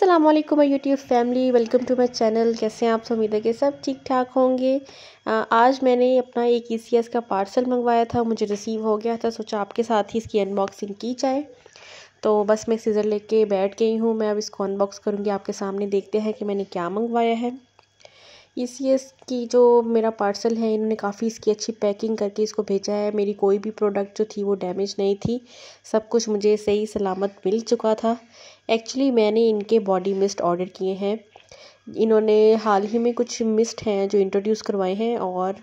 Aslam my YouTube family welcome to my channel कैसे हैं आप सब उम्मीद है कि सब ठीक ठाक होंगे आज मैंने अपना एक ई e का पार्सल मंगवाया था मुझे रिसीव हो गया था सोचा आपके साथ ही इसकी अनबॉक्सिंग की जाए तो बस मैं सीज़र लेके बैठ गई हूँ मैं अब इसको अनबॉक्स करूँगी आपके सामने देखते हैं कि मैंने क्या मंगवाया है इस सी की जो मेरा पार्सल है इन्होंने काफ़ी इसकी अच्छी पैकिंग करके इसको भेजा है मेरी कोई भी प्रोडक्ट जो थी वो डैमेज नहीं थी सब कुछ मुझे सही सलामत मिल चुका था एक्चुअली मैंने इनके बॉडी मिस्ट ऑर्डर किए हैं इन्होंने हाल ही में कुछ मिस्ट हैं जो इंट्रोड्यूस करवाए हैं और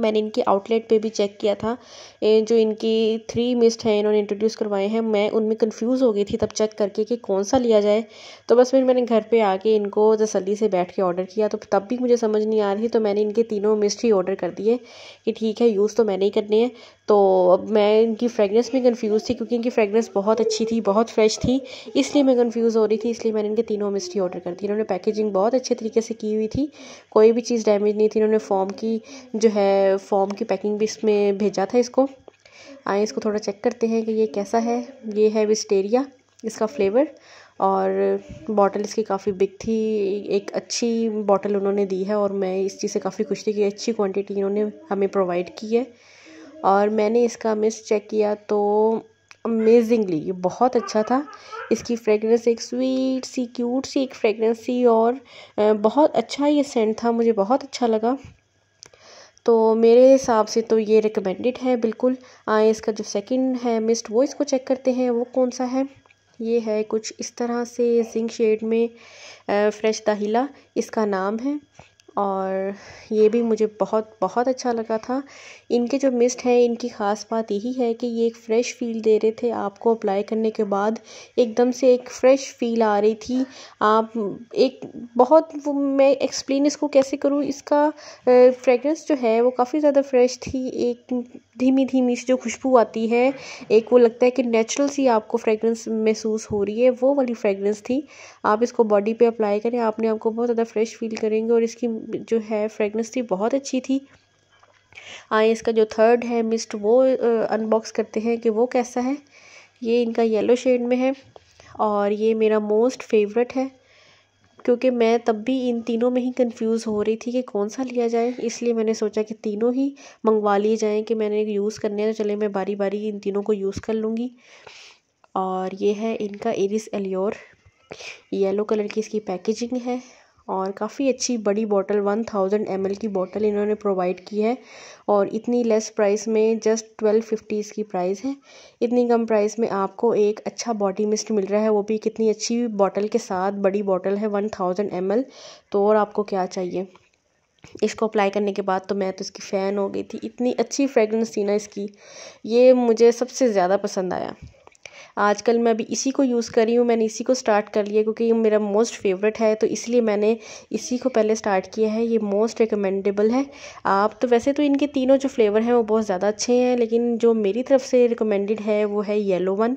मैंने इनके आउटलेट पे भी चेक किया था ये जो इनकी थ्री मिस्ट हैं इन्होंने इंट्रोड्यूस करवाए हैं मैं उनमें कंफ्यूज हो गई थी तब चेक करके कि कौन सा लिया जाए तो बस फिर मैंने घर पे आके इनको तसली से बैठ के ऑर्डर किया तो तब भी मुझे समझ नहीं आ रही तो मैंने इनके तीनों मिस्ट ही ऑर्डर कर दिए कि ठीक है यूज़ तो मैंने ही करने हैं तो अब मैं इनकी फ्रेगनेंस में कन्फ्यूज़ थी क्योंकि इनकी फ्रेगनेंस बहुत अच्छी थी बहुत फ्रेश थी इसलिए मैं कन्फ्यूज़ हो रही थी इसलिए मैंने इनके तीनों मिस्ट्री ऑर्डर कर दी इन्होंने पैकेजिंग बहुत अच्छे तरीके से की हुई थी कोई भी चीज़ डैमेज नहीं थी इन्होंने फॉर्म की जो है फॉर्म की पैकिंग भी इसमें भेजा था इसको आए इसको थोड़ा चेक करते हैं कि ये कैसा है ये है विस्टेरिया इसका फ्लेवर और बॉटल इसकी काफ़ी बिग थी एक अच्छी बॉटल उन्होंने दी है और मैं इस चीज़ से काफ़ी खुश थी कि अच्छी क्वांटिटी इन्होंने हमें प्रोवाइड की है और मैंने इसका मिस चेक किया तो अमेजिंगली ये बहुत अच्छा था इसकी फ्रेगरेंस एक स्वीट सी क्यूट सी एक फ्रेगरेंस सी और बहुत अच्छा ये सेंट था मुझे बहुत अच्छा लगा तो मेरे हिसाब से तो ये रिकमेंडेड है बिल्कुल आए इसका जो सेकंड है मिस्ट वो इसको चेक करते हैं वो कौन सा है ये है कुछ इस तरह से जिंक शेड में फ्रेश दाहिला इसका नाम है और ये भी मुझे बहुत बहुत अच्छा लगा था इनके जो मिस्ट हैं इनकी ख़ास बात यही है कि ये एक फ़्रेश फ़ील दे रहे थे आपको अप्लाई करने के बाद एकदम से एक फ़्रेश फ़ील आ रही थी आप एक बहुत वो मैं एक्सप्लेन इसको कैसे करूँ इसका फ्रेगरेंस जो है वो काफ़ी ज़्यादा फ्रेश थी एक धीमी धीमी सी जो खुशबू आती है एक वो लगता है कि नेचुरल सी आपको फ्रेगरेंस महसूस हो रही है वो वाली फ्रेगरेंस थी आप इसको बॉडी पे अप्लाई करें आपने आपको बहुत ज़्यादा फ्रेश फील करेंगे और इसकी जो है फ्रेगनेंस थी बहुत अच्छी थी आए इसका जो थर्ड है मिस्ट वो अनबॉक्स करते हैं कि वो कैसा है ये इनका येलो शेड में है और ये मेरा मोस्ट फेवरेट है क्योंकि मैं तब भी इन तीनों में ही कंफ्यूज हो रही थी कि कौन सा लिया जाए इसलिए मैंने सोचा कि तीनों ही मंगवा लिए जाएँ कि मैंने यूज़ करने हैं तो चले मैं बारी बारी इन तीनों को यूज़ कर लूँगी और ये है इनका एरिस एलियोर येलो कलर की इसकी पैकेजिंग है और काफ़ी अच्छी बड़ी बॉटल वन थाउजेंड एम की बॉटल इन्होंने प्रोवाइड की है और इतनी लेस प्राइस में जस्ट ट्वेल्व फिफ्टी इसकी प्राइस है इतनी कम प्राइस में आपको एक अच्छा बॉडी मिस्ट मिल रहा है वो भी कितनी अच्छी बॉटल के साथ बड़ी बॉटल है वन थाउजेंड एम तो और आपको क्या चाहिए इसको अप्लाई करने के बाद तो मैं तो इसकी फ़ैन हो गई थी इतनी अच्छी फ्रेगरेंस थी ना इसकी ये मुझे सबसे ज़्यादा पसंद आया आजकल मैं अभी इसी को यूज़ कर रही हूँ मैंने इसी को स्टार्ट कर लिया क्योंकि ये मेरा मोस्ट फेवरेट है तो इसलिए मैंने इसी को पहले स्टार्ट किया है ये मोस्ट रिकमेंडेबल है आप तो वैसे तो इनके तीनों जो फ्लेवर हैं वो बहुत ज़्यादा अच्छे हैं लेकिन जो मेरी तरफ से रिकमेंडेड है वो है येलो वन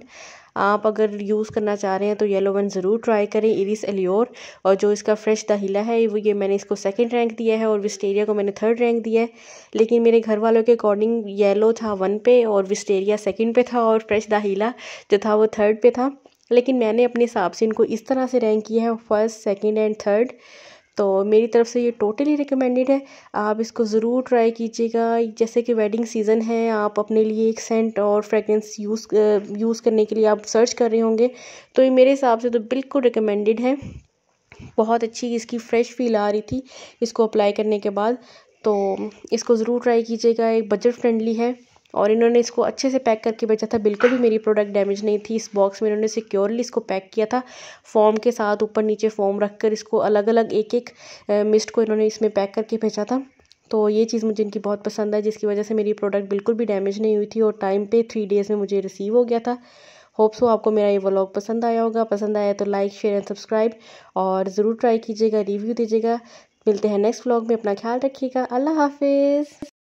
आप अगर यूज़ करना चाह रहे हैं तो येलो वन ज़रूर ट्राई करें इरिस एलियोर और जो इसका फ्रेश दहीला है वो ये मैंने इसको सेकेंड रैंक दिया है और विस्टेरिया को मैंने थर्ड रैंक दिया है लेकिन मेरे घर वालों के अकॉर्डिंग येलो था वन पे और विस्टेरिया सेकेंड पे था और फ्रेश दहीला जो था वो थर्ड पे था लेकिन मैंने अपने हिसाब से इनको इस तरह से रैंक किया है फर्स्ट सेकेंड एंड थर्ड तो मेरी तरफ़ से ये टोटली रिकमेंडेड है आप इसको ज़रूर ट्राई कीजिएगा जैसे कि वेडिंग सीज़न है आप अपने लिए एक सेंट और फ्रेगरेंस यूज़ यूज़ करने के लिए आप सर्च कर रहे होंगे तो ये मेरे हिसाब से तो बिल्कुल रिकमेंडेड है बहुत अच्छी इसकी फ़्रेश फील आ रही थी इसको अप्लाई करने के बाद तो इसको ज़रूर ट्राई कीजिएगा एक बजट फ्रेंडली है और इन्होंने इसको अच्छे से पैक करके बेचा था बिल्कुल भी मेरी प्रोडक्ट डैमेज नहीं थी इस बॉक्स में इन्होंने सिक्योरली इसको पैक किया था फॉर्म के साथ ऊपर नीचे फॉर्म रख कर इसको अलग अलग एक एक मिस्ट को इन्होंने इसमें पैक करके भेजा था तो ये चीज़ मुझे इनकी बहुत पसंद है जिसकी वजह से मेरी प्रोडक्ट बिल्कुल भी डैमेज नहीं हुई थी और टाइम पर थ्री डेज़ में मुझे रिसीव हो गया था होप्सो आपको मेरा ये व्लॉग पसंद आया होगा पसंद आया तो लाइक शेयर एंड सब्सक्राइब और ज़रूर ट्राई कीजिएगा रिव्यू दीजिएगा मिलते हैं नेक्स्ट व्लॉग में अपना ख्याल रखिएगा अल्लाह हाफिज़